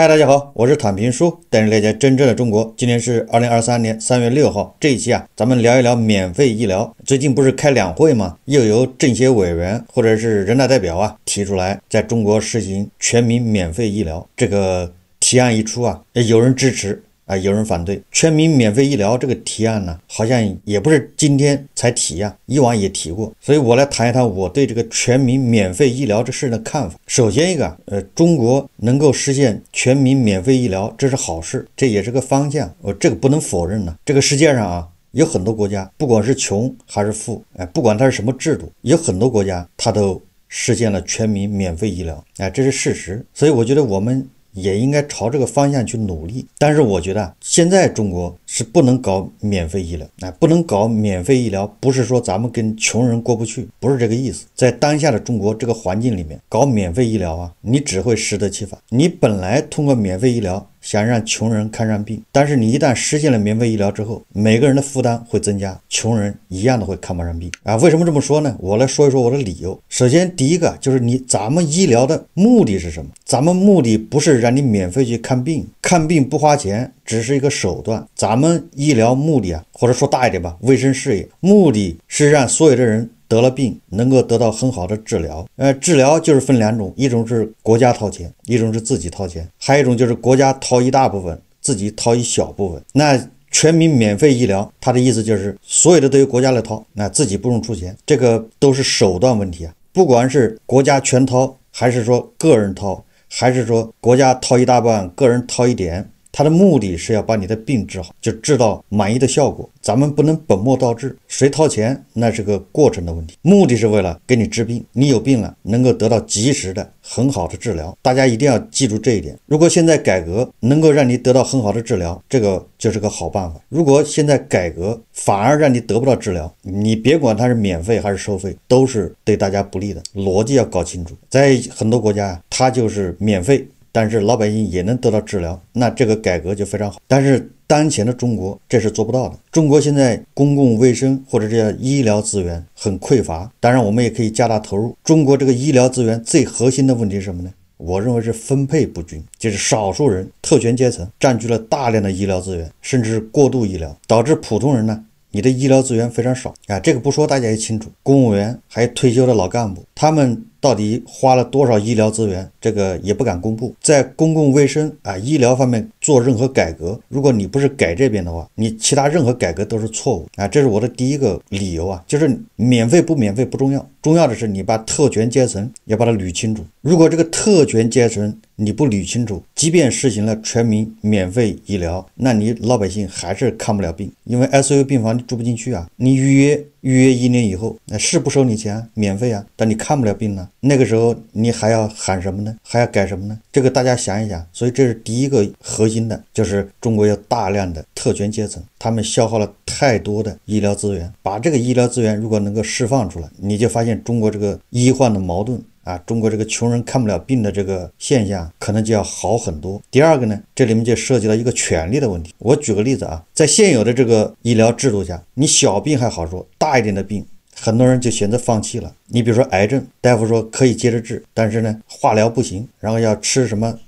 嗨，大家好，我是坦平叔，带您了解真正的中国。今天是二零二三年三月六号，这一期啊，咱们聊一聊免费医疗。最近不是开两会吗？又由政协委员或者是人大代表啊，提出来在中国实行全民免费医疗。这个提案一出啊，有人支持。啊，有人反对全民免费医疗这个提案呢，好像也不是今天才提啊，以往也提过。所以我来谈一谈我对这个全民免费医疗这事的看法。首先一个，呃，中国能够实现全民免费医疗，这是好事，这也是个方向，我这个不能否认呢。这个世界上啊，有很多国家，不管是穷还是富，哎，不管它是什么制度，有很多国家它都实现了全民免费医疗，哎，这是事实。所以我觉得我们。也应该朝这个方向去努力，但是我觉得现在中国是不能搞免费医疗，哎，不能搞免费医疗，不是说咱们跟穷人过不去，不是这个意思。在当下的中国这个环境里面，搞免费医疗啊，你只会适得其反。你本来通过免费医疗。想让穷人看上病，但是你一旦实现了免费医疗之后，每个人的负担会增加，穷人一样的会看不上病啊！为什么这么说呢？我来说一说我的理由。首先，第一个就是你咱们医疗的目的是什么？咱们目的不是让你免费去看病，看病不花钱只是一个手段。咱们医疗目的啊，或者说大一点吧，卫生事业目的是让所有的人。得了病能够得到很好的治疗，呃，治疗就是分两种，一种是国家掏钱，一种是自己掏钱，还有一种就是国家掏一大部分，自己掏一小部分。那全民免费医疗，他的意思就是所有的都由国家来掏，那自己不用出钱，这个都是手段问题啊。不管是国家全掏，还是说个人掏，还是说国家掏一大半，个人掏一点。他的目的是要把你的病治好，就治到满意的效果。咱们不能本末倒置，谁掏钱那是个过程的问题，目的是为了给你治病。你有病了，能够得到及时的很好的治疗，大家一定要记住这一点。如果现在改革能够让你得到很好的治疗，这个就是个好办法。如果现在改革反而让你得不到治疗，你别管它是免费还是收费，都是对大家不利的。逻辑要搞清楚，在很多国家，它就是免费。但是老百姓也能得到治疗，那这个改革就非常好。但是当前的中国这是做不到的。中国现在公共卫生或者这医疗资源很匮乏。当然，我们也可以加大投入。中国这个医疗资源最核心的问题是什么呢？我认为是分配不均，就是少数人特权阶层占据了大量的医疗资源，甚至过度医疗，导致普通人呢，你的医疗资源非常少。啊。这个不说大家也清楚，公务员还有退休的老干部，他们。到底花了多少医疗资源？这个也不敢公布。在公共卫生啊、医疗方面做任何改革，如果你不是改这边的话，你其他任何改革都是错误啊。这是我的第一个理由啊，就是免费不免费不重要，重要的是你把特权阶层要把它捋清楚。如果这个特权阶层你不捋清楚，即便实行了全民免费医疗，那你老百姓还是看不了病，因为 ICU 病房你住不进去啊，你预约。预约一年以后，那是不收你钱，免费啊！但你看不了病了，那个时候你还要喊什么呢？还要改什么呢？这个大家想一想。所以这是第一个核心的，就是中国有大量的特权阶层，他们消耗了太多的医疗资源。把这个医疗资源如果能够释放出来，你就发现中国这个医患的矛盾。啊，中国这个穷人看不了病的这个现象，可能就要好很多。第二个呢，这里面就涉及到一个权利的问题。我举个例子啊，在现有的这个医疗制度下，你小病还好说，大一点的病，很多人就选择放弃了。你比如说癌症，大夫说可以接着治，但是呢，化疗不行，然后要吃什么。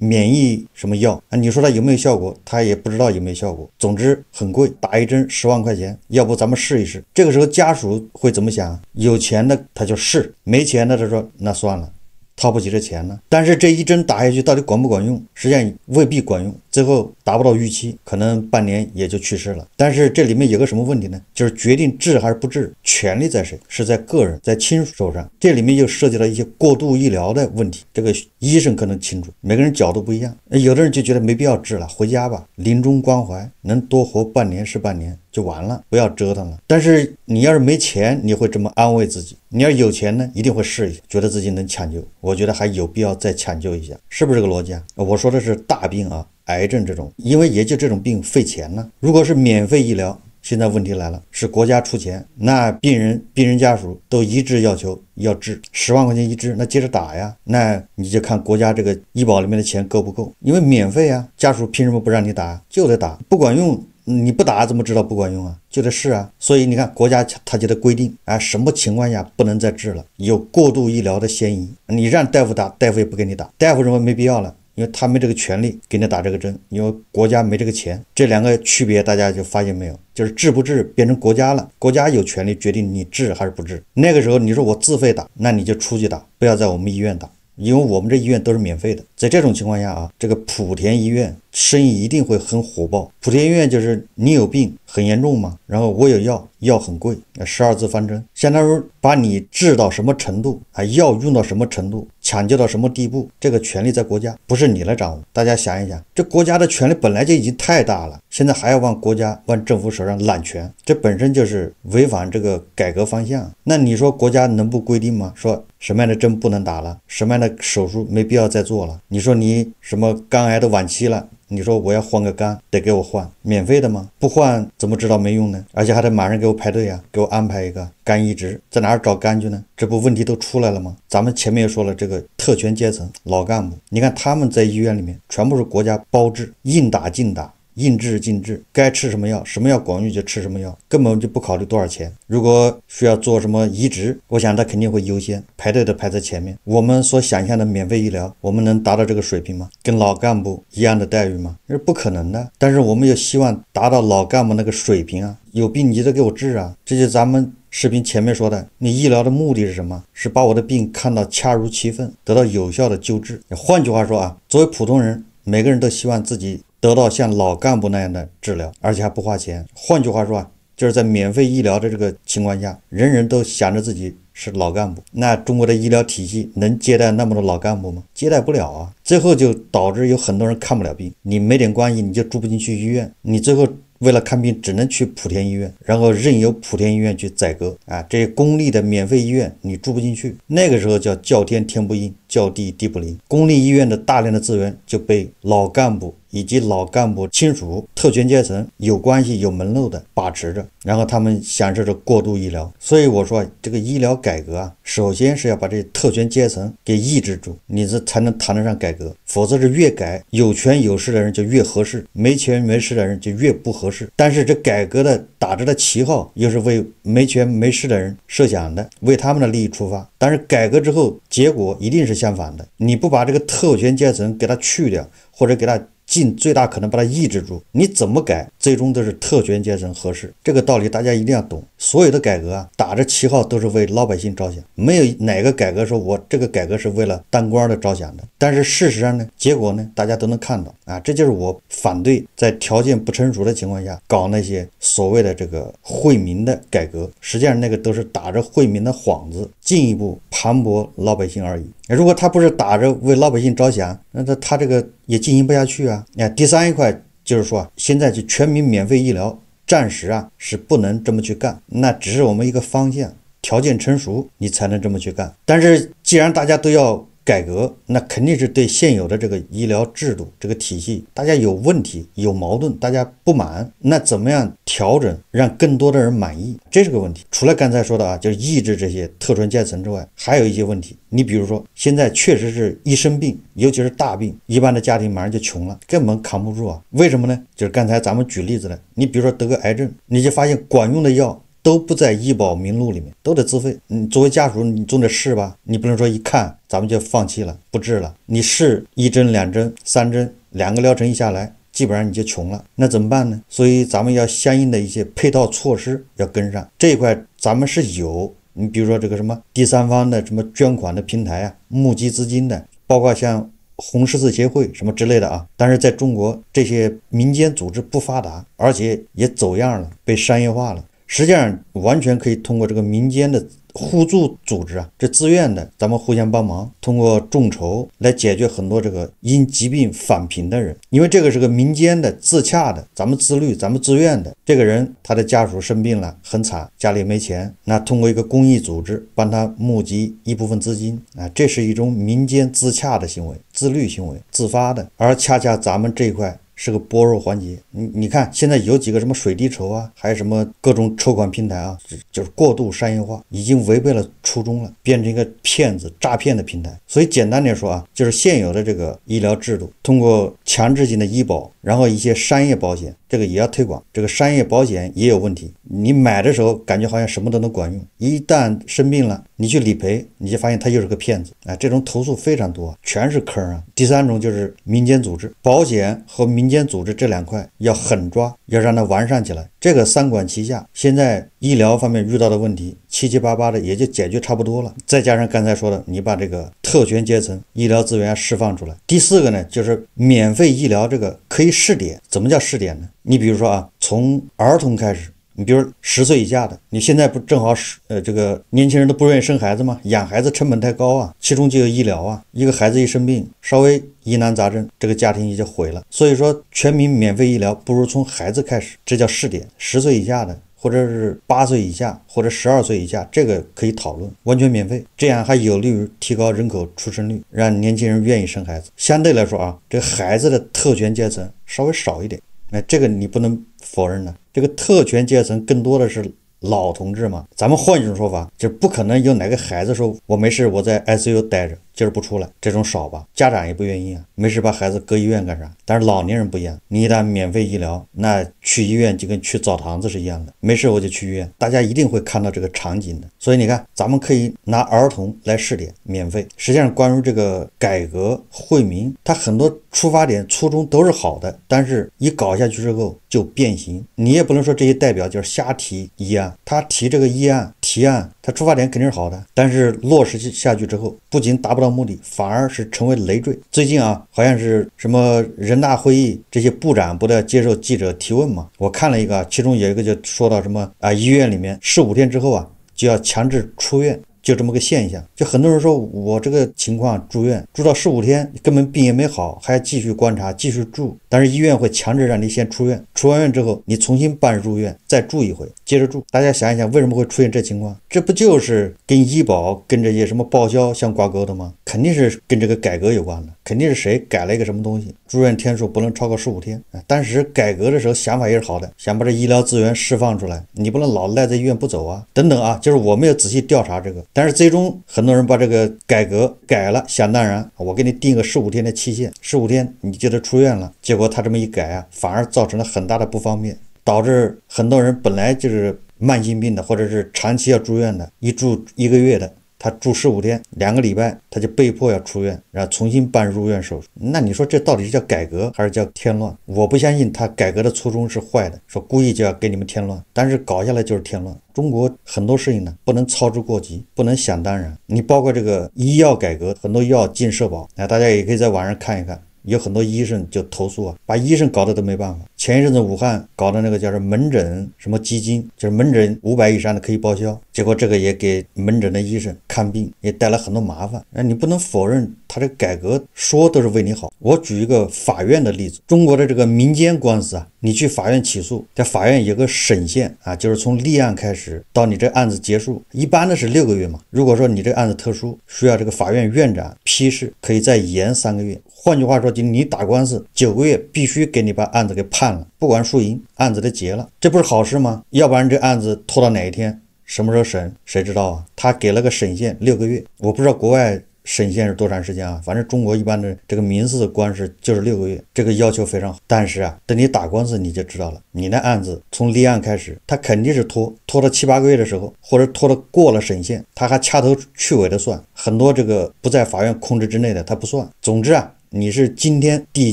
免疫什么药啊？你说它有没有效果？他也不知道有没有效果。总之很贵，打一针十万块钱。要不咱们试一试？这个时候家属会怎么想？有钱的他就试，没钱的他说那算了，掏不起这钱呢。但是这一针打下去，到底管不管用？实际上未必管用。最后达不到预期，可能半年也就去世了。但是这里面有个什么问题呢？就是决定治还是不治，权利在谁？是在个人，在亲属手上？这里面又涉及到一些过度医疗的问题。这个医生可能清楚，每个人角度不一样。有的人就觉得没必要治了，回家吧。临终关怀能多活半年是半年就完了，不要折腾了。但是你要是没钱，你会这么安慰自己；你要有钱呢，一定会试一下，觉得自己能抢救，我觉得还有必要再抢救一下，是不是这个逻辑啊？我说的是大病啊。癌症这种，因为也就这种病费钱呢。如果是免费医疗，现在问题来了，是国家出钱，那病人、病人家属都一致要求要治，十万块钱一治，那接着打呀。那你就看国家这个医保里面的钱够不够，因为免费啊，家属凭什么不让你打？就得打，不管用，你不打怎么知道不管用啊？就得试啊。所以你看，国家他就得规定啊，什么情况下不能再治了，有过度医疗的嫌疑。你让大夫打，大夫也不给你打，大夫认为没必要了。因为他没这个权利给你打这个针，因为国家没这个钱。这两个区别大家就发现没有？就是治不治变成国家了，国家有权利决定你治还是不治。那个时候你说我自费打，那你就出去打，不要在我们医院打，因为我们这医院都是免费的。在这种情况下啊，这个莆田医院生意一定会很火爆。莆田医院就是你有病很严重嘛，然后我有药，药很贵，十二字方针，相当于把你治到什么程度啊，药用到什么程度。抢救到什么地步？这个权力在国家，不是你来掌握。大家想一想，这国家的权力本来就已经太大了，现在还要往国家、往政府手上揽权，这本身就是违反这个改革方向。那你说国家能不规定吗？说什么样的针不能打了，什么样的手术没必要再做了？你说你什么肝癌都晚期了。你说我要换个肝，得给我换免费的吗？不换怎么知道没用呢？而且还得马上给我排队呀，给我安排一个肝移植，在哪儿找肝去呢？这不问题都出来了吗？咱们前面也说了，这个特权阶层老干部，你看他们在医院里面全部是国家包治，硬打硬打。应治尽治，该吃什么药，什么药广域就吃什么药，根本就不考虑多少钱。如果需要做什么移植，我想他肯定会优先排队的排在前面。我们所想象的免费医疗，我们能达到这个水平吗？跟老干部一样的待遇吗？是不可能的。但是我们又希望达到老干部那个水平啊，有病你得给我治啊。这就咱们视频前面说的，你医疗的目的是什么？是把我的病看到恰如其分，得到有效的救治。换句话说啊，作为普通人，每个人都希望自己。得到像老干部那样的治疗，而且还不花钱。换句话说，啊，就是在免费医疗的这个情况下，人人都想着自己是老干部。那中国的医疗体系能接待那么多老干部吗？接待不了啊！最后就导致有很多人看不了病。你没点关系，你就住不进去医院。你最后为了看病，只能去莆田医院，然后任由莆田医院去宰割啊！这些公立的免费医院你住不进去。那个时候叫叫天天不应，叫地地不灵。公立医院的大量的资源就被老干部。以及老干部亲属、特权阶层有关系、有门路的把持着，然后他们享受着过度医疗。所以我说，这个医疗改革啊，首先是要把这些特权阶层给抑制住，你这才能谈得上改革。否则是越改，有权有势的人就越合适，没钱没势的人就越不合适。但是这改革的打着的旗号又是为没钱没势的人设想的，为他们的利益出发。但是改革之后，结果一定是相反的。你不把这个特权阶层给他去掉，或者给他。尽最大可能把它抑制住。你怎么改，最终都是特权阶层合适。这个道理大家一定要懂。所有的改革啊，打着旗号都是为老百姓着想，没有哪个改革说我这个改革是为了当官的着想的。但是事实上呢，结果呢，大家都能看到啊。这就是我反对在条件不成熟的情况下搞那些所谓的这个惠民的改革，实际上那个都是打着惠民的幌子，进一步盘剥老百姓而已。如果他不是打着为老百姓着想，那他他这个也进行不下去啊！你看第三一块就是说，现在就全民免费医疗暂时啊是不能这么去干，那只是我们一个方向，条件成熟你才能这么去干。但是既然大家都要。改革那肯定是对现有的这个医疗制度、这个体系，大家有问题、有矛盾、大家不满，那怎么样调整，让更多的人满意，这是个问题。除了刚才说的啊，就是抑制这些特权阶层之外，还有一些问题。你比如说，现在确实是一生病，尤其是大病，一般的家庭马上就穷了，根本扛不住啊。为什么呢？就是刚才咱们举例子了，你比如说得个癌症，你就发现管用的药。都不在医保名录里面，都得自费。你作为家属，你总得试吧？你不能说一看咱们就放弃了，不治了。你试一针、两针、三针，两个疗程一下来，基本上你就穷了。那怎么办呢？所以咱们要相应的一些配套措施要跟上这一块。咱们是有，你比如说这个什么第三方的什么捐款的平台啊，募集资金的，包括像红十字协会什么之类的啊。但是在中国，这些民间组织不发达，而且也走样了，被商业化了。实际上，完全可以通过这个民间的互助组织啊，这自愿的，咱们互相帮忙，通过众筹来解决很多这个因疾病返贫的人。因为这个是个民间的自洽的，咱们自律，咱们自愿的。这个人他的家属生病了，很惨，家里没钱，那通过一个公益组织帮他募集一部分资金啊，这是一种民间自洽的行为、自律行为、自发的。而恰恰咱们这一块。是个薄弱环节，你你看现在有几个什么水滴筹啊，还有什么各种筹款平台啊，就是过度商业化，已经违背了初衷了，变成一个骗子诈骗的平台。所以简单点说啊，就是现有的这个医疗制度，通过强制性的医保。然后一些商业保险，这个也要推广。这个商业保险也有问题，你买的时候感觉好像什么都能管用，一旦生病了，你去理赔，你就发现他就是个骗子。哎，这种投诉非常多，全是坑啊。第三种就是民间组织，保险和民间组织这两块要狠抓，要让它完善起来。这个三管齐下，现在医疗方面遇到的问题七七八八的也就解决差不多了。再加上刚才说的，你把这个特权阶层医疗资源释放出来。第四个呢，就是免费医疗这个可以试点。怎么叫试点呢？你比如说啊，从儿童开始。你比如十岁以下的，你现在不正好是呃这个年轻人都不愿意生孩子吗？养孩子成本太高啊，其中就有医疗啊，一个孩子一生病，稍微疑难杂症，这个家庭也就毁了。所以说，全民免费医疗不如从孩子开始，这叫试点。十岁以下的，或者是八岁以下，或者十二岁以下，这个可以讨论，完全免费，这样还有利于提高人口出生率，让年轻人愿意生孩子。相对来说啊，这孩子的特权阶层稍微少一点。那这个你不能否认的，这个特权阶层更多的是老同志嘛。咱们换一种说法，就不可能有哪个孩子说，我没事，我在 ICU 待着。就是不出来，这种少吧，家长也不愿意啊，没事把孩子搁医院干啥？但是老年人不一样，你一旦免费医疗，那去医院就跟去澡堂子是一样的，没事我就去医院，大家一定会看到这个场景的。所以你看，咱们可以拿儿童来试点免费。实际上，关于这个改革惠民，它很多出发点初衷都是好的，但是一搞下去之后就变形。你也不能说这些代表就是瞎提议案，他提这个议案提案。他出发点肯定是好的，但是落实下去之后，不仅达不到目的，反而是成为累赘。最近啊，好像是什么人大会议，这些部长不都要接受记者提问嘛？我看了一个，其中有一个就说到什么啊，医院里面十五天之后啊就要强制出院。就这么个现象，就很多人说我这个情况住院住到十五天，根本病也没好，还要继续观察，继续住。但是医院会强制让你先出院，出完院之后你重新办入院，再住一回，接着住。大家想一想，为什么会出现这情况？这不就是跟医保、跟这些什么报销相挂钩的吗？肯定是跟这个改革有关的，肯定是谁改了一个什么东西，住院天数不能超过十五天。当时改革的时候想法也是好的，想把这医疗资源释放出来，你不能老赖在医院不走啊，等等啊。就是我没有仔细调查这个，但是最终很多人把这个改革改了，想当然，我给你定个十五天的期限，十五天你就得出院了。结果他这么一改啊，反而造成了很大的不方便，导致很多人本来就是慢性病的，或者是长期要住院的，一住一个月的。他住十五天，两个礼拜，他就被迫要出院，然后重新办入院手术。那你说这到底是叫改革还是叫添乱？我不相信他改革的初衷是坏的，说故意就要给你们添乱。但是搞下来就是添乱。中国很多事情呢，不能操之过急，不能想当然。你包括这个医药改革，很多药进社保，那大家也可以在网上看一看，有很多医生就投诉啊，把医生搞得都没办法。前一阵子武汉搞的那个叫什么门诊什么基金，就是门诊五百以上的可以报销，结果这个也给门诊的医生看病也带来很多麻烦。那你不能否认他这改革说都是为你好。我举一个法院的例子，中国的这个民间官司啊，你去法院起诉，在法院有个审限啊，就是从立案开始到你这案子结束，一般的是六个月嘛。如果说你这案子特殊，需要这个法院院长批示，可以再延三个月。换句话说，就你打官司九个月必须给你把案子给判。不管输赢，案子都结了，这不是好事吗？要不然这案子拖到哪一天，什么时候审，谁知道啊？他给了个审限六个月，我不知道国外审限是多长时间啊？反正中国一般的这个民事官司就是六个月，这个要求非常好。但是啊，等你打官司你就知道了，你那案子从立案开始，他肯定是拖，拖到七八个月的时候，或者拖到过了审限，他还掐头去尾的算，很多这个不在法院控制之内的，他不算。总之啊。你是今天递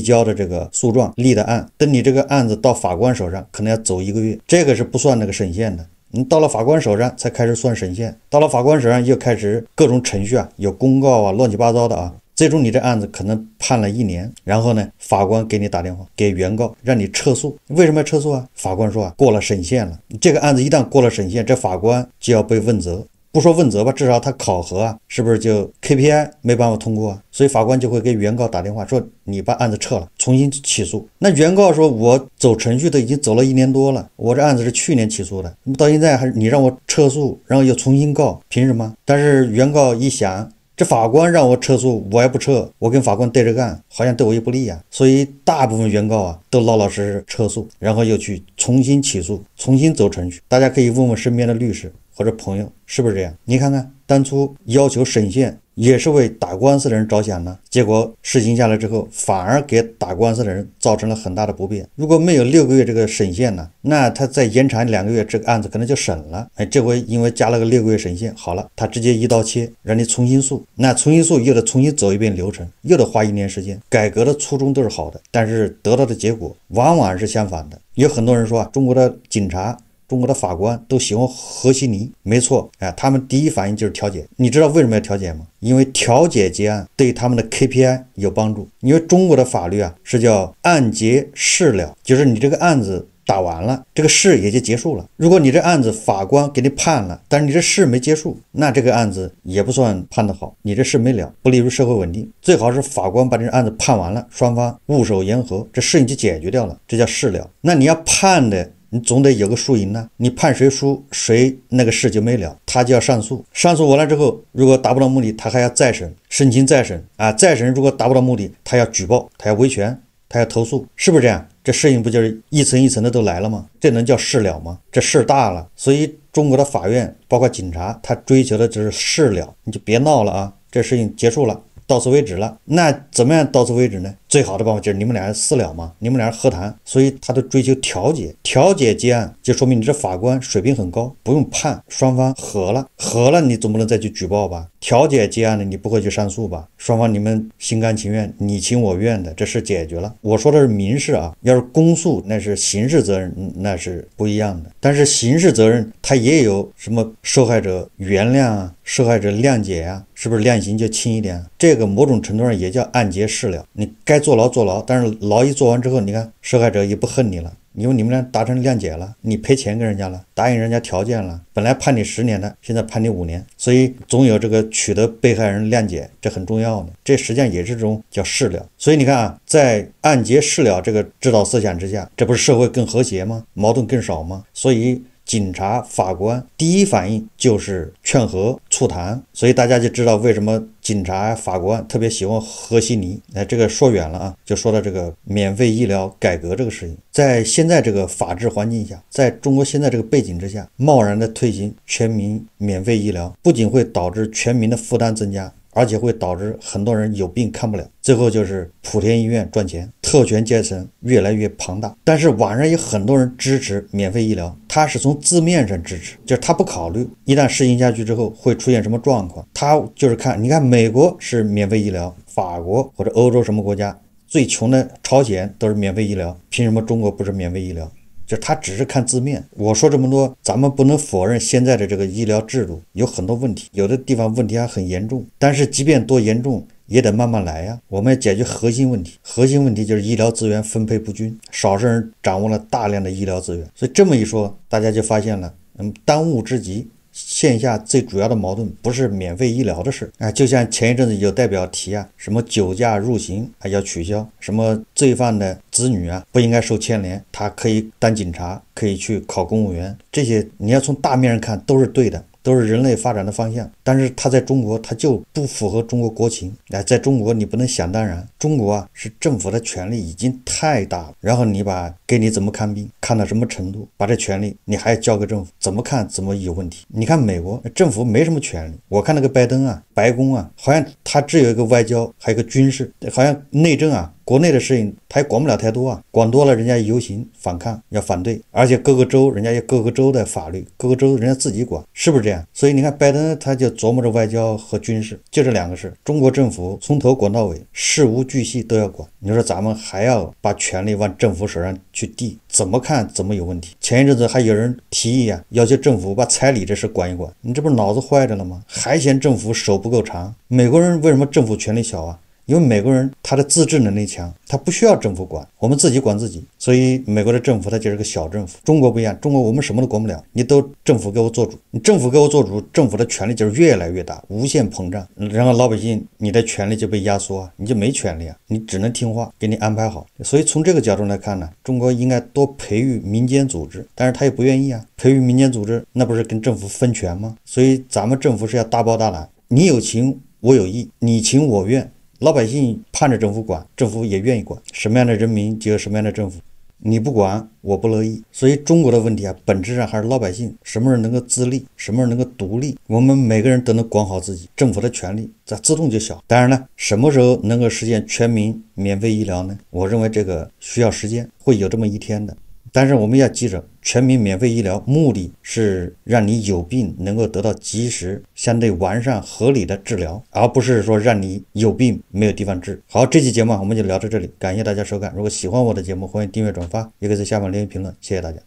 交的这个诉状立的案，等你这个案子到法官手上，可能要走一个月，这个是不算那个审限的。你到了法官手上才开始算审限，到了法官手上又开始各种程序啊，有公告啊，乱七八糟的啊。最终你这案子可能判了一年，然后呢，法官给你打电话，给原告让你撤诉。为什么要撤诉啊？法官说啊，过了审限了，这个案子一旦过了审限，这法官就要被问责。不说问责吧，至少他考核啊，是不是就 KPI 没办法通过？啊？所以法官就会给原告打电话说：“你把案子撤了，重新起诉。”那原告说：“我走程序都已经走了一年多了，我这案子是去年起诉的，那么到现在还是你让我撤诉，然后又重新告，凭什么？”但是原告一想，这法官让我撤诉，我还不撤，我跟法官对着干，好像对我也不利啊。所以大部分原告啊，都老老实实撤诉，然后又去重新起诉，重新走程序。大家可以问问身边的律师。或者朋友是不是这样？你看看当初要求审限也是为打官司的人着想呢，结果事情下来之后，反而给打官司的人造成了很大的不便。如果没有六个月这个审限呢，那他再延长两个月，这个案子可能就审了。哎，这回因为加了个六个月审限，好了，他直接一刀切，让你重新诉。那重新诉又得重新走一遍流程，又得花一年时间。改革的初衷都是好的，但是得到的结果往往是相反的。有很多人说啊，中国的警察。中国的法官都喜欢和稀泥，没错，哎，他们第一反应就是调解。你知道为什么要调解吗？因为调解结案对他们的 KPI 有帮助。因为中国的法律啊是叫案结事了，就是你这个案子打完了，这个事也就结束了。如果你这案子法官给你判了，但是你这事没结束，那这个案子也不算判得好，你这事没了，不利于社会稳定。最好是法官把这案子判完了，双方握手言和，这事情就解决掉了，这叫事了。那你要判的。你总得有个输赢呢。你判谁输，谁那个事就没了，他就要上诉。上诉完了之后，如果达不到目的，他还要再审，申请再审啊。再审如果达不到目的，他要举报，他要维权，他要投诉，是不是这样？这事情不就是一层一层的都来了吗？这能叫事了吗？这事大了，所以中国的法院包括警察，他追求的就是事了，你就别闹了啊，这事情结束了。到此为止了，那怎么样到此为止呢？最好的办法就是你们俩人私了嘛，你们俩人和谈，所以他都追求调解，调解结案就说明你这法官水平很高，不用判，双方和了，和了你总不能再去举报吧？调解结案的，你不会去上诉吧？双方你们心甘情愿，你情我愿的，这事解决了。我说的是民事啊，要是公诉那是刑事责任，那是不一样的。但是刑事责任它也有什么受害者原谅啊，受害者谅解啊，是不是量刑就轻一点？这个某种程度上也叫案结事了。你该坐牢坐牢，但是牢一坐完之后，你看受害者也不恨你了。因为你们俩达成谅解了，你赔钱给人家了，答应人家条件了，本来判你十年的，现在判你五年，所以总有这个取得被害人谅解，这很重要的，这实际上也是种叫事了。所以你看啊，在案结事了这个指导思想之下，这不是社会更和谐吗？矛盾更少吗？所以。警察、法官第一反应就是劝和促谈，所以大家就知道为什么警察、法官特别喜欢和稀泥。哎，这个说远了啊，就说到这个免费医疗改革这个事情。在现在这个法治环境下，在中国现在这个背景之下，贸然的推行全民免费医疗，不仅会导致全民的负担增加，而且会导致很多人有病看不了。最后就是莆田医院赚钱。特权阶层越来越庞大，但是网上有很多人支持免费医疗，他是从字面上支持，就是他不考虑一旦实行下去之后会出现什么状况，他就是看，你看美国是免费医疗，法国或者欧洲什么国家，最穷的朝鲜都是免费医疗，凭什么中国不是免费医疗？就他只是看字面。我说这么多，咱们不能否认现在的这个医疗制度有很多问题，有的地方问题还很严重，但是即便多严重。也得慢慢来呀。我们要解决核心问题，核心问题就是医疗资源分配不均，少数人掌握了大量的医疗资源。所以这么一说，大家就发现了，嗯，当务之急，线下最主要的矛盾不是免费医疗的事啊。就像前一阵子有代表提啊，什么酒驾入刑啊要取消，什么罪犯的子女啊不应该受牵连，他可以当警察，可以去考公务员，这些你要从大面上看都是对的。都是人类发展的方向，但是它在中国，它就不符合中国国情。哎，在中国你不能想当然，中国啊是政府的权力已经太大了，然后你把给你怎么看病，看到什么程度，把这权力你还要交给政府，怎么看怎么有问题。你看美国政府没什么权力，我看那个拜登啊，白宫啊，好像他只有一个外交，还有一个军事，好像内政啊。国内的事情他也管不了太多啊，管多了人家游行反抗要反对，而且各个州人家有各个州的法律，各个州人家自己管，是不是这样？所以你看拜登他就琢磨着外交和军事，就这两个事。中国政府从头管到尾，事无巨细都要管。你说咱们还要把权力往政府手上去递，怎么看怎么有问题。前一阵子还有人提议啊，要求政府把彩礼这事管一管，你这不是脑子坏着了吗？还嫌政府手不够长？美国人为什么政府权力小啊？因为美国人他的自治能力强，他不需要政府管，我们自己管自己，所以美国的政府它就是个小政府。中国不一样，中国我们什么都管不了，你都政府给我做主，你政府给我做主，政府的权力就是越来越大，无限膨胀，然后老百姓你的权利就被压缩啊，你就没权利啊，你只能听话，给你安排好。所以从这个角度来看呢，中国应该多培育民间组织，但是他也不愿意啊，培育民间组织那不是跟政府分权吗？所以咱们政府是要大包大揽，你有情我有意，你情我愿。老百姓盼着政府管，政府也愿意管。什么样的人民就有什么样的政府。你不管，我不乐意。所以中国的问题啊，本质上还是老百姓什么时候能够自立，什么时候能够独立。我们每个人都能管好自己，政府的权力在自动就小。当然了，什么时候能够实现全民免费医疗呢？我认为这个需要时间，会有这么一天的。但是我们要记着，全民免费医疗目的是让你有病能够得到及时、相对完善、合理的治疗，而不是说让你有病没有地方治好。这期节目我们就聊到这里，感谢大家收看。如果喜欢我的节目，欢迎订阅、转发，也可以在下方留言评论。谢谢大家。